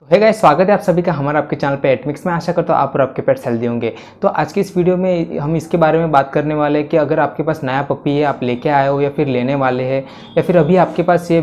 तो है गाइस स्वागत है आप सभी का हमारा आपके चैनल पे एटमिक्स में आशा करता हूँ आप और आपके पेट हेल्दी होंगे तो आज की इस वीडियो में हम इसके बारे में बात करने वाले हैं कि अगर आपके पास नया पपी है आप लेके आए हो या फिर लेने वाले हैं या फिर अभी आपके पास ये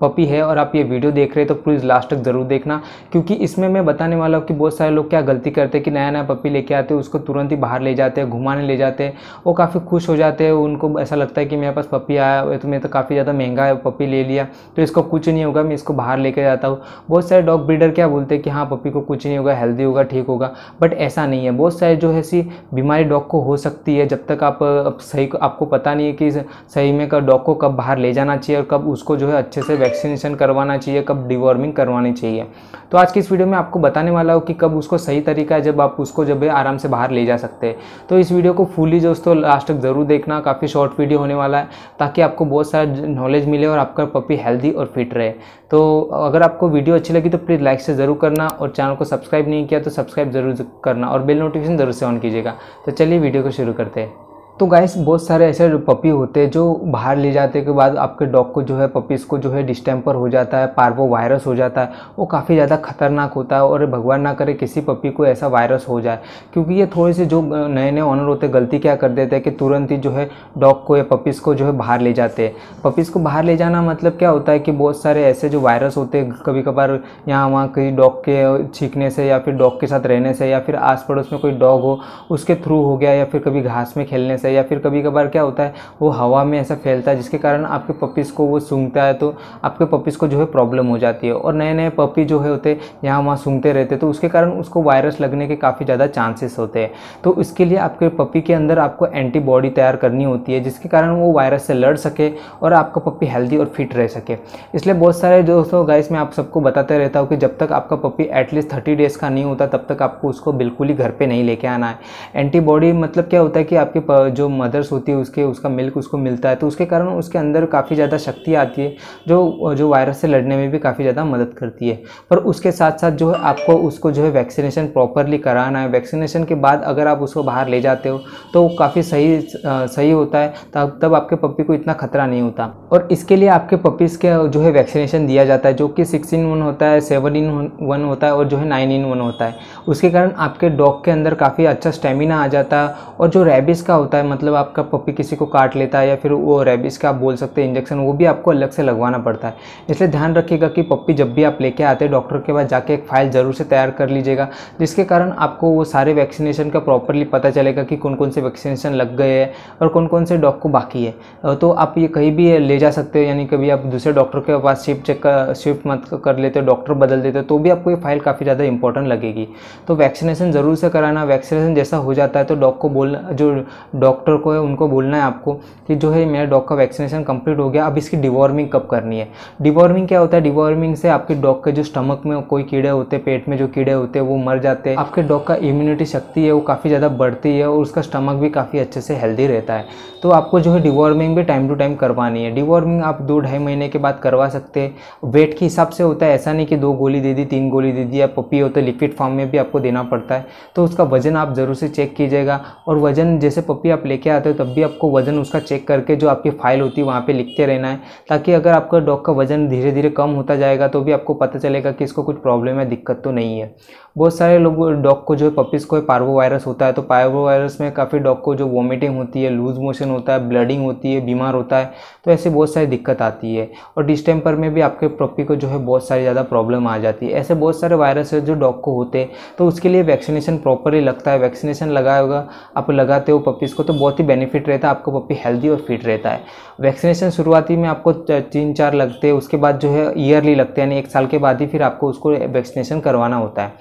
पपी है और आप ये वीडियो देख रहे हैं तो प्लीज़ लास्ट तक ज़रूर देखना क्योंकि इसमें मैं बताने वाला हूँ कि बहुत सारे लोग क्या गलती करते हैं कि नया नया पपी लेके आते हैं उसको तुरंत ही बाहर ले जाते हैं घुमाने ले जाते हैं वो काफ़ी खुश हो जाते हैं उनको ऐसा लगता है कि मेरे पास पपी आया तो मैं तो काफ़ी ज़्यादा महंगा है पपी ले लिया तो इसको कुछ नहीं होगा मैं इसको बाहर लेके जाता हूँ बहुत सारे डॉग ब्रीडर क्या बोलते हैं कि हाँ पपी को कुछ नहीं होगा हेल्दी होगा ठीक होगा बट ऐसा नहीं है बहुत सारे जो है सी बीमारी डॉग को हो सकती है जब तक आप सही आपको पता नहीं है कि सही में डॉग को कब बाहर ले जाना चाहिए और कब उसको जो है अच्छे से वैक्सीनेशन करवाना चाहिए कब डिवॉर्मिंग करवानी चाहिए तो आज की इस वीडियो में आपको बताने वाला हूँ कि कब उसको सही तरीका है जब आप उसको जब आराम से बाहर ले जा सकते हैं तो इस वीडियो को फुली दोस्तों लास्ट तक ज़रूर देखना काफ़ी शॉर्ट वीडियो होने वाला है ताकि आपको बहुत सारा नॉलेज मिले और आपका पपी हेल्दी और फिट रहे तो अगर आपको वीडियो अच्छी लगी तो प्लीज़ लाइक से ज़रूर करना और चैनल को सब्सक्राइब नहीं किया तो सब्सक्राइब ज़रूर करना और बेल नोटिफिकेशन ज़रूर से ऑन कीजिएगा तो चलिए वीडियो को शुरू करते हैं तो गाइस बहुत सारे ऐसे पपी होते हैं जो बाहर ले जाते के बाद आपके डॉग को जो है पपीज़ को जो है डिस्टेम्पर हो जाता है पार्वो वायरस हो जाता है वो काफ़ी ज़्यादा खतरनाक होता है और भगवान ना करे किसी पपी को ऐसा वायरस हो जाए क्योंकि ये थोड़े से जो नए नए ऑनर होते गलती क्या कर देते हैं कि तुरंत ही जो है डॉग को या पपीज़ को जो है बाहर ले जाते हैं पपीज़ को बाहर ले जाना मतलब क्या होता है कि बहुत सारे ऐसे जो वायरस होते हैं कभी कभार यहाँ वहाँ कहीं डॉग के छींकने से या फिर डॉग के साथ रहने से या फिर आस पड़ोस में कोई डॉग हो उसके थ्रू हो गया या फिर कभी घास में खेलने से है या फिर कभी कभार क्या होता है वो हवा में ऐसा फैलता है जिसके कारण आपके पपीज़ को वो सूंघता है तो आपके पपीज़ को जो है प्रॉब्लम हो जाती है और नए नए पपी जो है होते यहाँ वहाँ सूंघते रहते तो उसके कारण उसको वायरस लगने के काफ़ी ज़्यादा चांसेस होते हैं तो इसके लिए आपके पपी के अंदर आपको एंटीबॉडी तैयार करनी होती है जिसके कारण वो वायरस से लड़ सके और आपका पपी हेल्दी और फिट रह सके इसलिए बहुत सारे दोस्तों गाइस मैं आप सबको बताते रहता हूँ कि जब तक आपका पपी एटलीस्ट थर्टी डेज़ का नहीं होता तब तक आपको उसको बिल्कुल ही घर पर नहीं लेके आना है एंटीबॉडी मतलब क्या होता है कि आपके जो मदर्स होती है उसके उसका मिल्क उसको मिलता है तो उसके कारण उसके अंदर काफ़ी ज़्यादा शक्ति आती है जो जो वायरस से लड़ने में भी काफ़ी ज़्यादा मदद करती है पर उसके साथ साथ जो है आपको उसको जो है वैक्सीनेशन प्रॉपरली कराना है वैक्सीनेशन के बाद अगर आप उसको बाहर ले जाते हो तो काफ़ी सही सही होता है तब तब आपके पप्पी को इतना खतरा नहीं होता और इसके लिए आपके पप्पीज़ के जो है वैक्सीनेशन दिया जाता है जो कि सिक्स इन वन होता है सेवन इन वन होता है और जो है नाइन इन वन होता है उसके कारण आपके डॉग के अंदर काफ़ी अच्छा स्टेमिना आ जाता है और जो रेबिस का होता है है मतलब आपका पपी किसी को काट लेता है या फिर वो रेबिस का आप बोल सकते हैं इंजेक्शन वो भी आपको अलग से लगवाना पड़ता है इसलिए ध्यान रखिएगा कि पप्पी जब भी आप लेके आते हैं डॉक्टर के पास जाके एक फाइल ज़रूर से तैयार कर लीजिएगा जिसके कारण आपको वो सारे वैक्सीनेशन का प्रॉपरली पता चलेगा कि कौन कौन से वैक्सीनेशन लग गए हैं और कौन कौन से डॉग को बाकी है तो आप ये कहीं भी ले जा सकते हो यानी कभी आप दूसरे डॉक्टर के पास शिफ्ट चेक कर शिफ्ट मत कर लेते हो डॉक्टर बदल देते हो तो भी आपको ये फाइल काफ़ी ज़्यादा इंपॉर्टेंट लगेगी तो वैक्सीनेशन ज़रूर से कराना वैक्सीनेशन जैसा हो जाता है तो डॉग को बोलना जो डॉग डॉक्टर को है उनको बोलना है आपको कि जो है मेरा डॉग का वैक्सीनेशन कंप्लीट हो गया अब इसकी डिवॉर्मिंग कब करनी है डिवॉर्मिंग क्या होता है डिवॉर्मिंग से आपके डॉग के जो स्टमक में कोई कीड़े होते हैं पेट में जो कीड़े होते हैं वो मर जाते हैं आपके डॉग का इम्यूनिटी शक्ति है वो काफ़ी ज़्यादा बढ़ती है और उसका स्टमक भी काफ़ी अच्छे से हेल्दी रहता है तो आपको जो है डिवॉर्मिंग भी टाइम टू टाइम करवानी है डिवॉर्मिंग आप दो ढाई महीने के बाद करवा सकते हैं वेट के हिसाब से होता है ऐसा नहीं कि दो गोली दे दी तीन गोली दे दी या पपी होते लिक्विड फॉर्म में भी आपको देना पड़ता है तो उसका वजन आप ज़रूर से चेक कीजिएगा और वजन जैसे पपी आप आप लेके आते हो तब भी आपको वज़न उसका चेक करके जो आपकी फ़ाइल होती है वहाँ पे लिखते रहना है ताकि अगर आपका डॉग का वज़न धीरे धीरे कम होता जाएगा तो भी आपको पता चलेगा कि इसको कुछ प्रॉब्लम है दिक्कत तो नहीं है बहुत सारे लोग डॉग को जो है पपीज़ को पार्वो वायरस होता है तो पार्वो वायरस में काफ़ी डॉग को जो वॉमिटिंग होती है लूज मोशन होता है ब्लडिंग होती है बीमार होता है तो ऐसे बहुत सारी दिक्कत आती है और डिस्टेम्पर में भी आपके पप्पी को जो है बहुत सारी ज़्यादा प्रॉब्लम आ जाती है ऐसे बहुत सारे वायरस है जो डॉग को होते हैं तो उसके लिए वैक्सीनेशन प्रॉपरली लगता है वैक्सीनेशन लगाएगा आप लगाते हो पपीज़ को तो तो बहुत ही बेनिफिट रहता है आपका पप्पी हेल्दी और फिट रहता है वैक्सीनेशन शुरुआती में आपको तीन चार लगते हैं उसके बाद जो है ईयरली लगते हैं यानी एक साल के बाद ही फिर आपको उसको वैक्सीनेशन करवाना होता है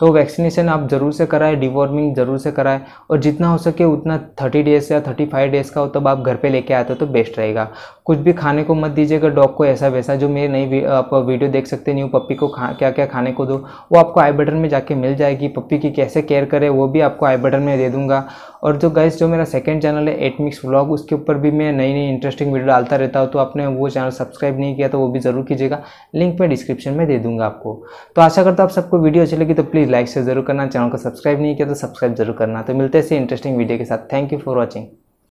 तो वैक्सीनेशन आप ज़रूर से कराएं डिवॉर्मिंग ज़रूर से कराएं और जितना हो सके उतना थर्टी डेज़ या थर्टी फाइव डेज़ का हो तब आप घर पे लेके आते हो तो बेस्ट रहेगा कुछ भी खाने को मत दीजिएगा डॉग को ऐसा वैसा जो मेरे नई आप वीडियो देख सकते न्यू पप्पी को खा क्या क्या खाने को दो वो आपको आई बटन में जाके मिल जाएगी पप्पी की कैसे केयर करें वो भी आपको आई बटन में दे दूँगा और जो गैस जो मेरा सेकेंड चैनल है एट मिक्स व्लॉग उसके ऊपर भी मैं नई नई इंटरेस्टिंग वीडियो डालता रहता हूँ तो आपने वो चैनल सब्सक्राइब नहीं किया तो वो भी ज़रूर कीजिएगा लिंक मैं डिस्क्रिप्शन में दे दूँगा आपको तो आशा करता हूँ आप सबको वीडियो अच्छी लगी तो प्लीज़ प्लीज़ लाइक शेयर जरूर करना चैनल को सब्सक्राइब नहीं किया तो सब्सक्राइब जरूर करना तो मिलते हैं इंटरेस्टिंग वीडियो के साथ थैंक यू फॉर वॉचिंग